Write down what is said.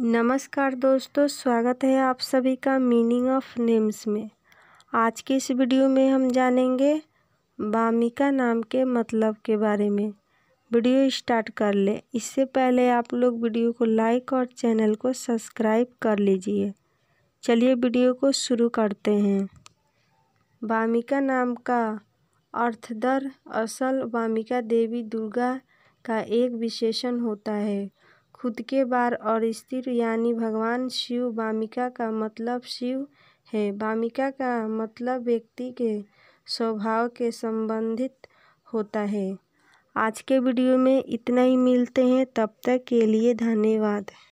नमस्कार दोस्तों स्वागत है आप सभी का मीनिंग ऑफ नेम्स में आज के इस वीडियो में हम जानेंगे बामिका नाम के मतलब के बारे में वीडियो स्टार्ट कर लें इससे पहले आप लोग वीडियो को लाइक और चैनल को सब्सक्राइब कर लीजिए चलिए वीडियो को शुरू करते हैं बामिका नाम का अर्थदर असल बामिका देवी दुर्गा का एक विशेषण होता है खुद के बार और स्थिर यानी भगवान शिव वामिका का मतलब शिव है वामिका का मतलब व्यक्ति के स्वभाव के संबंधित होता है आज के वीडियो में इतना ही मिलते हैं तब तक के लिए धन्यवाद